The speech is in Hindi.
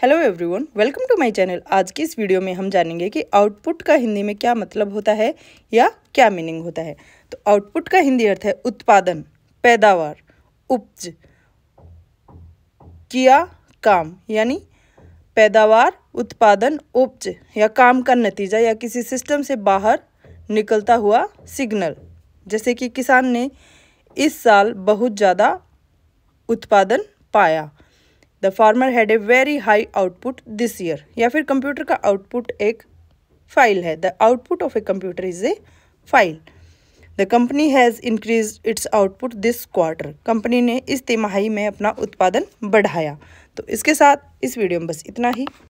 hello everyone welcome to my channel आज की इस वीडियो में हम जानेंगे कि आउटपुट का हिंदी में क्या मतलब होता है या क्या मीनिंग होता है तो आउटपुट का हिंदी अर्थ है उत्पादन पैदावार उपज किया काम यानी पैदावार उत्पादन उपज या काम का नतीजा या किसी सिस्टम से बाहर निकलता हुआ सिग्नल जैसे कि किसान ने इस साल बहुत ज़्यादा उत्पादन पाया the farmer had a very high output this year या फिर कंप्यूटर का आउटपुट एक फाइल है the output of a computer is a file the company has increase its output this quarter company ने इस तिमाही में अपना उत्पादन बढ़ाया तो इसके साथ इस वीडियो में बस इतना ही